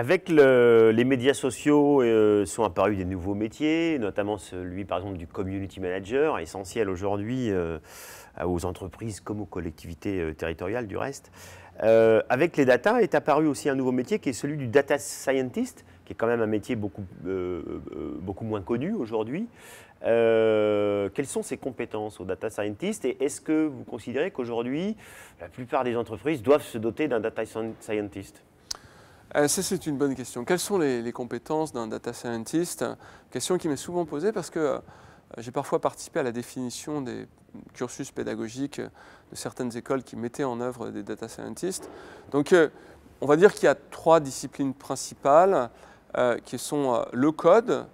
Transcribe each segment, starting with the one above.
Avec les médias sociaux euh, sont apparus des nouveaux métiers, notamment celui par exemple du community manager, essentiel aujourd'hui euh, aux entreprises comme aux collectivités euh, territoriales du reste. avec les data est apparu aussi un nouveau métier qui est celui du data scientist, qui est quand même un métier beaucoup, beaucoup moins connu aujourd'hui. quelles sont ses compétences au data scientist et est-ce que vous considérez qu'aujourd'hui la plupart des entreprises doivent se doter d'un data scientist euh, c'est une bonne question. Quelles sont les, compétences d'un data scientist Question qui m'est souvent posée parce que euh, j'ai parfois participé à la définition des cursus pédagogiques de certaines écoles qui mettaient en œuvre des data scientists. Donc, euh, on va dire qu'il y a trois disciplines principales qui sont le code,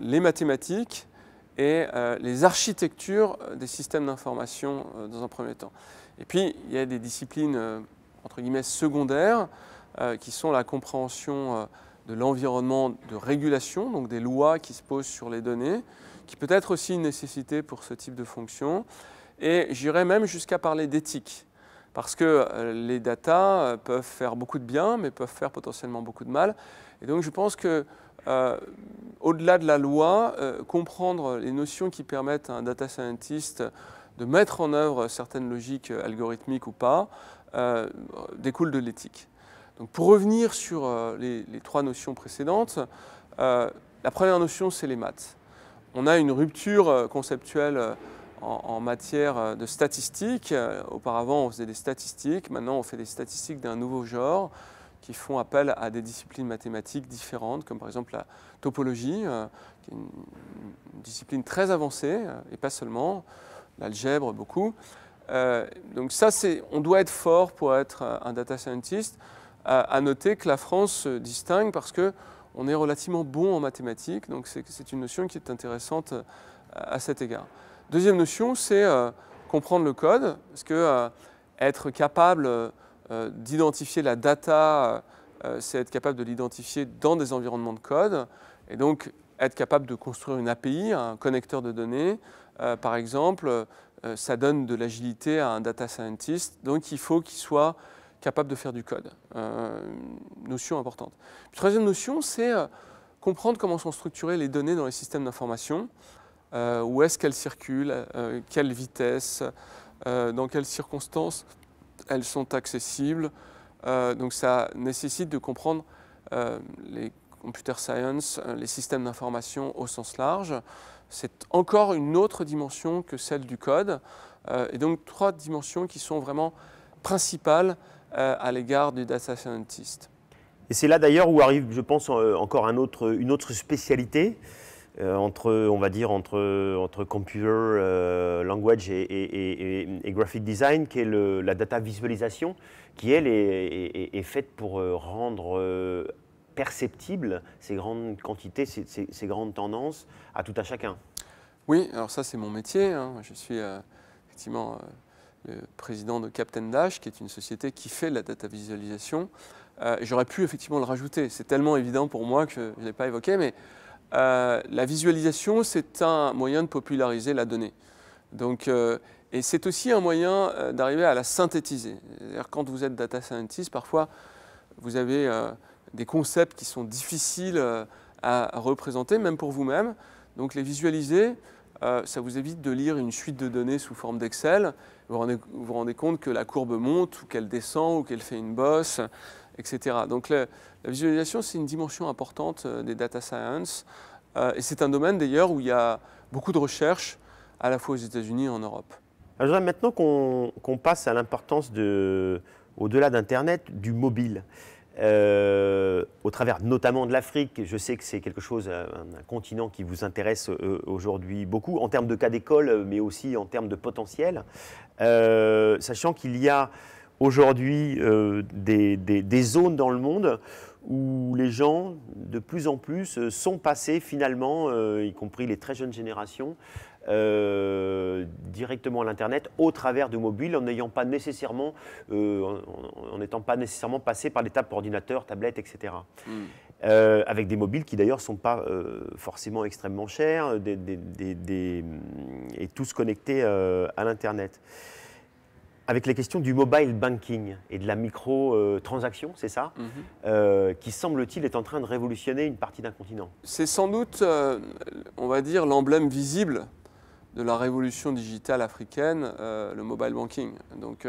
les mathématiques et les architectures des systèmes d'information dans un premier temps. Et puis, il y a des disciplines, entre guillemets, secondaires euh, qui sont la compréhension euh, de l'environnement de régulation, donc des lois qui se posent sur les données, qui peut être aussi une nécessité pour ce type de fonction. Et j'irais même jusqu'à parler d'éthique, parce que euh, les data peuvent faire beaucoup de bien, mais peuvent faire potentiellement beaucoup de mal. Et donc je pense que au-delà de la loi, comprendre les notions qui permettent à un data scientist de mettre en œuvre certaines logiques algorithmiques ou pas, découle de l'éthique pour revenir sur euh, les, trois notions précédentes, euh, la première notion, c'est les maths. On a une rupture euh, conceptuelle en, matière de statistiques. Auparavant, on faisait des statistiques. Maintenant, on fait des statistiques d'un nouveau genre qui font appel à des disciplines mathématiques différentes, comme par exemple la topologie, qui est une, discipline très avancée, et pas seulement, l'algèbre beaucoup. donc ça, on doit être fort pour être un data scientist à noter que la France se distingue parce qu'on est relativement bon en mathématiques, donc c'est une notion qui est intéressante euh, à cet égard. Deuxième notion, c'est euh, comprendre le code, parce que euh, être capable d'identifier la data, c'est être capable de l'identifier dans des environnements de code, et donc être capable de construire une API, un connecteur de données, par exemple, ça donne de l'agilité à un data scientist, donc il faut qu'il soit capable de faire du code. Euh, notion importante. troisième notion, c'est euh, comprendre comment sont structurées les données dans les systèmes d'information, euh, où est-ce qu'elles circulent, quelle vitesse, dans quelles circonstances elles sont accessibles. donc ça nécessite de comprendre les computer science, les systèmes d'information au sens large. C'est encore une autre dimension que celle du code, et donc trois dimensions qui sont vraiment principales euh, à l'égard du data scientist. Et c'est là d'ailleurs où arrive, je pense, euh, encore un autre, une autre spécialité euh, entre, on va dire, entre, entre computer language et, graphic design, qui est la data visualisation, qui elle est, faite pour rendre perceptibles ces grandes quantités, ces, grandes tendances à tout un chacun. Oui, alors ça c'est mon métier, hein. je suis effectivement le euh, président de Captain Dash, qui est une société qui fait la data visualisation. Euh, j'aurais pu effectivement le rajouter. C'est tellement évident pour moi que je ne l'ai pas évoqué, mais euh, la visualisation, c'est un moyen de populariser la donnée. Donc, et c'est aussi un moyen d'arriver à la synthétiser. Quand vous êtes data scientist, parfois, vous avez des concepts qui sont difficiles à représenter, même pour vous-même. Donc les visualiser, euh, ça vous évite de lire une suite de données sous forme d'Excel. Vous vous, rendez, compte que la courbe monte ou qu'elle descend ou qu'elle fait une bosse, etc. Donc la visualisation, c'est une dimension importante euh, des data science. Euh, et c'est un domaine d'ailleurs où il y a beaucoup de recherches, à la fois aux États-Unis et en Europe. Alors maintenant qu'on passe à l'importance, au-delà d'Internet, du mobile. Euh, au travers notamment de l'Afrique. Je sais que c'est quelque chose, euh, un, continent qui vous intéresse euh, aujourd'hui beaucoup, en termes de cas d'école, mais aussi en termes de potentiel. sachant qu'il y a aujourd'hui des, zones dans le monde où les gens, de plus en plus, sont passés finalement, y compris les très jeunes générations, directement à l'Internet au travers du mobile en n'ayant pas nécessairement, n'étant pas nécessairement passer par l'étape ordinateur, tablette, etc. Hmm. Euh, avec des mobiles qui d'ailleurs ne sont pas euh, forcément extrêmement chers et tous connectés euh, à l'Internet. Avec les questions du mobile banking et de la micro-transaction, c'est ça, mhm. qui semble-t-il est en train de révolutionner une partie d'un continent. C'est sans doute, on va dire, l'emblème visible de la révolution digitale africaine, le mobile banking. Donc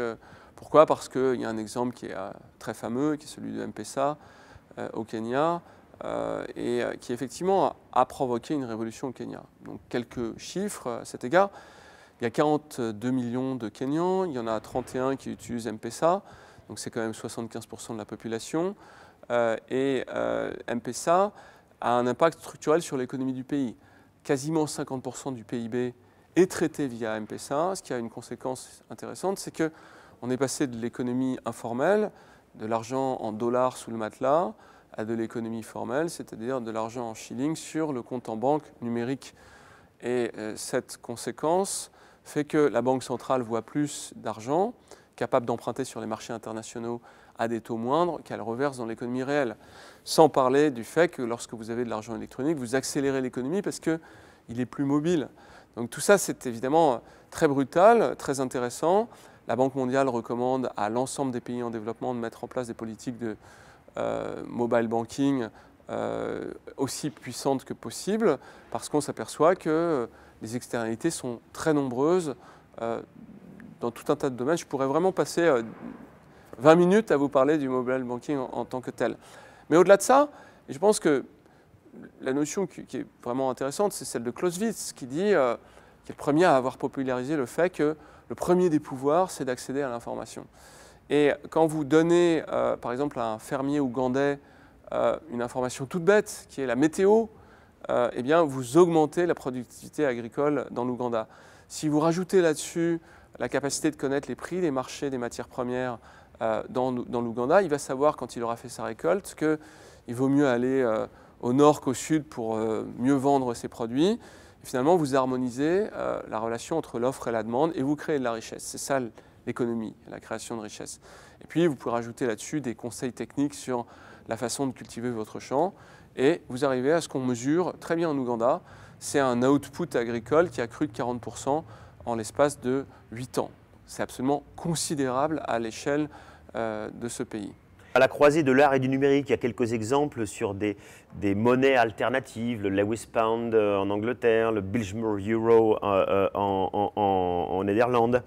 pourquoi Parce qu'il y a un exemple qui est euh, très fameux, qui est celui de MPSA euh, au Kenya, euh, et qui effectivement a, provoqué une révolution au Kenya. Donc quelques chiffres à cet égard. Il y a 42 millions de Kenyans, il y en a 31 qui utilisent MPSA, donc c'est quand même 75% de la population. et MPSA a un impact structurel sur l'économie du pays. Quasiment 50% du PIB est traité via MPSA, ce qui a une conséquence intéressante, c'est que on est passé de l'économie informelle, de l'argent en dollars sous le matelas, à de l'économie formelle, c'est-à-dire de l'argent en shillings sur le compte en banque numérique. Et euh, cette conséquence fait que la Banque centrale voit plus d'argent capable d'emprunter sur les marchés internationaux à des taux moindres qu'elle reverse dans l'économie réelle. Sans parler du fait que lorsque vous avez de l'argent électronique, vous accélérez l'économie parce qu'il est plus mobile. Donc tout ça, c'est évidemment très brutal, très intéressant, la Banque mondiale recommande à l'ensemble des pays en développement de mettre en place des politiques de euh, mobile banking euh, aussi puissantes que possible, parce qu'on s'aperçoit que les externalités sont très nombreuses euh, dans tout un tas de domaines. Je pourrais vraiment passer 20 minutes à vous parler du mobile banking en, tant que tel. Mais au-delà de ça, je pense que la notion qui, est vraiment intéressante, c'est celle de Clausewitz, qui dit, qui est le premier à avoir popularisé le fait que le premier des pouvoirs, c'est d'accéder à l'information. Et quand vous donnez, euh, par exemple, à un fermier ougandais euh, une information toute bête, qui est la météo, euh, eh bien, vous augmentez la productivité agricole dans l'Ouganda. Si vous rajoutez là-dessus la capacité de connaître les prix des marchés des matières premières dans, dans l'Ouganda, il va savoir quand il aura fait sa récolte qu'il vaut mieux aller au nord qu'au sud pour mieux vendre ses produits finalement, vous harmonisez euh, la relation entre l'offre et la demande et vous créez de la richesse. C'est ça l'économie, la création de richesse. Et puis, vous pouvez rajouter là-dessus des conseils techniques sur la façon de cultiver votre champ. Et vous arrivez à ce qu'on mesure très bien en Ouganda. C'est un output agricole qui a cru de 40% en l'espace de 8 ans. C'est absolument considérable à l'échelle euh, de ce pays. À la croisée de l'art et du numérique, il y a quelques exemples sur des, des monnaies alternatives, le Lewis Pound euh, en Angleterre, le Bilgemore Euro euh, euh, en, en,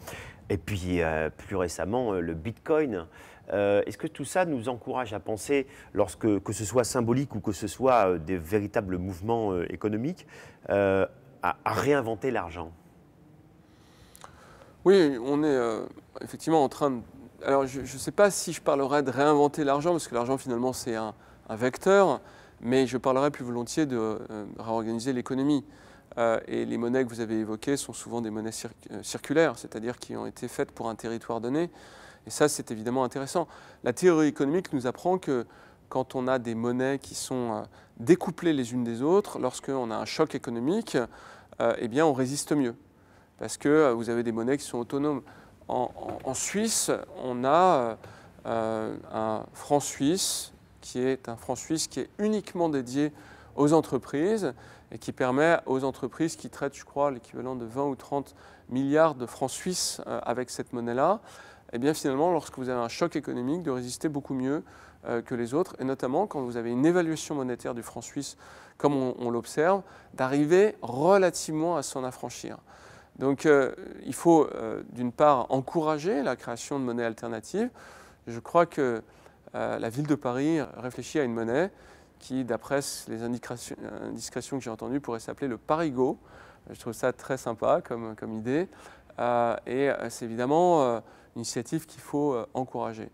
et puis plus récemment le Bitcoin. Est-ce que tout ça nous encourage à penser, lorsque que ce soit symbolique ou que ce soit des véritables mouvements économiques, à, réinventer l'argent Oui, on est effectivement en train de alors je ne sais pas si je parlerai de réinventer l'argent, parce que l'argent finalement c'est un, vecteur, mais je parlerai plus volontiers de euh, réorganiser l'économie. Euh, et les monnaies que vous avez évoquées sont souvent des monnaies euh, circulaires, c'est-à-dire qui ont été faites pour un territoire donné. Et ça, c'est évidemment intéressant. La théorie économique nous apprend que quand on a des monnaies qui sont découplées les unes des autres, lorsqu'on a un choc économique, eh bien, on résiste mieux. Parce que vous avez des monnaies qui sont autonomes en, Suisse, on a euh, euh, un franc suisse qui est un franc suisse qui est uniquement dédié aux entreprises et qui permet aux entreprises qui traitent, je crois, l'équivalent de 20 ou 30 milliards de francs suisses euh, avec cette monnaie-là, et eh bien finalement, lorsque vous avez un choc économique, de résister beaucoup mieux que les autres, et notamment quand vous avez une évaluation monétaire du franc suisse, comme on l'observe, d'arriver relativement à s'en affranchir. Donc euh, il faut euh, d'une part encourager la création de monnaies alternatives. Je crois que euh, la ville de Paris réfléchit à une monnaie qui, d'après les indiscrétions que j'ai entendues, pourrait s'appeler le Paris-Go. Je trouve ça très sympa comme, comme idée. et c'est évidemment une initiative qu'il faut encourager.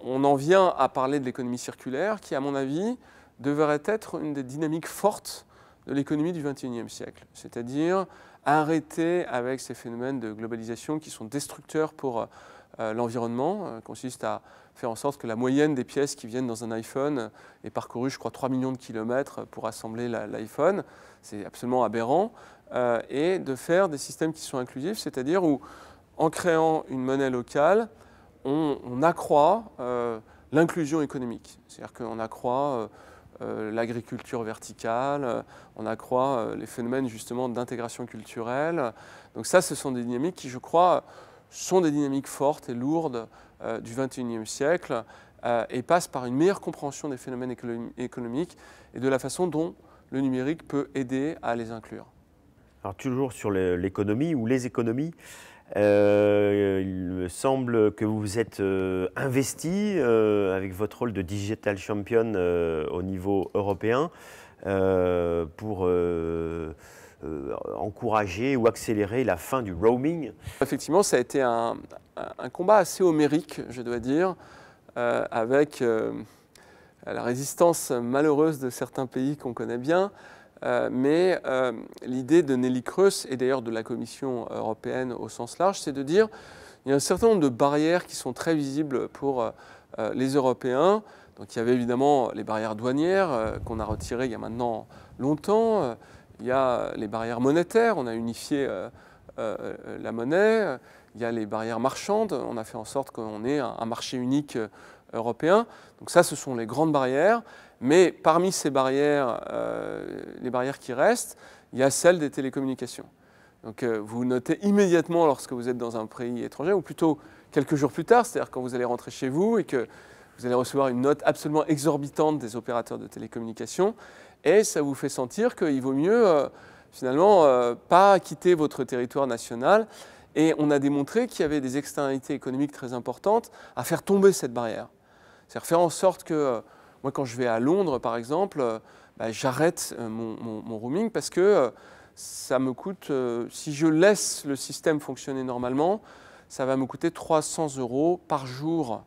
On en vient à parler de l'économie circulaire qui, à mon avis, devrait être une des dynamiques fortes de l'économie du XXIe siècle. C'est-à-dire arrêter avec ces phénomènes de globalisation qui sont destructeurs pour euh, euh, l'environnement, euh, consiste à faire en sorte que la moyenne des pièces qui viennent dans un iPhone est parcourue, je crois, 3 millions de kilomètres pour assembler l'iPhone. C'est absolument aberrant. et de faire des systèmes qui sont inclusifs, c'est-à-dire où, en créant une monnaie locale, on, accroît l'inclusion économique. C'est-à-dire qu'on accroît... Euh, l'agriculture verticale, euh, on accroît euh, les phénomènes justement d'intégration culturelle. Donc ça, ce sont des dynamiques qui, je crois, sont des dynamiques fortes et lourdes du XXIe siècle et passent par une meilleure compréhension des phénomènes économiques et de la façon dont le numérique peut aider à les inclure. Alors toujours sur l'économie ou les économies, euh, il me semble que vous vous êtes euh, investi euh, avec votre rôle de digital champion au niveau européen pour encourager ou accélérer la fin du roaming. Effectivement, ça a été un combat assez homérique, je dois dire, avec la résistance malheureuse de certains pays qu'on connaît bien. Euh, mais euh, l'idée de Nelly Creus et d'ailleurs de la Commission européenne au sens large, c'est de dire il y a un certain nombre de barrières qui sont très visibles pour euh, les Européens. Donc il y avait évidemment les barrières douanières qu'on a retirées il y a maintenant longtemps. Il y a les barrières monétaires, on a unifié la monnaie. Il y a les barrières marchandes, on a fait en sorte qu'on ait un marché unique européen. Donc ça, ce sont les grandes barrières. Mais parmi ces barrières, euh, les barrières qui restent, il y a celle des télécommunications. Donc euh, vous notez immédiatement lorsque vous êtes dans un pays étranger, ou plutôt quelques jours plus tard, c'est-à-dire quand vous allez rentrer chez vous et que vous allez recevoir une note absolument exorbitante des opérateurs de télécommunications, et ça vous fait sentir qu'il vaut mieux euh, finalement, finalement pas quitter votre territoire national. Et on a démontré qu'il y avait des externalités économiques très importantes à faire tomber cette barrière. C'est-à-dire faire en sorte que, euh, moi quand je vais à Londres par exemple, euh, bah, j'arrête euh, mon, roaming parce que ça me coûte, si je laisse le système fonctionner normalement, ça va me coûter 300 euros par jour.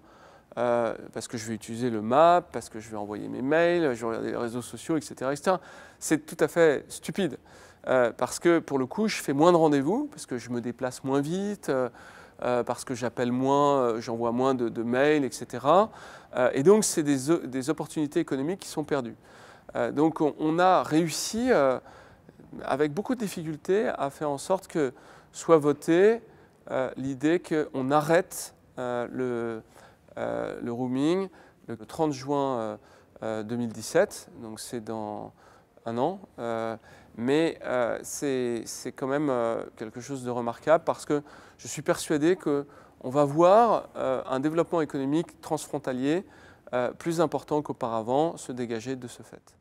parce que je vais utiliser le map, parce que je vais envoyer mes mails, je vais regarder les réseaux sociaux, etc. C'est tout à fait stupide. parce que pour le coup, je fais moins de rendez-vous, parce que je me déplace moins vite. Euh, parce que j'appelle moins, euh, j'envoie moins de, mails, etc. Euh, et donc, c'est des, opportunités économiques qui sont perdues. donc, on, a réussi, avec beaucoup de difficultés, à faire en sorte que soit votée l'idée qu'on arrête le, le, roaming le 30 juin 2017, donc c'est dans un an. Mais euh, c'est quand même euh, quelque chose de remarquable parce que je suis persuadé qu'on va voir euh, un développement économique transfrontalier plus important qu'auparavant se dégager de ce fait.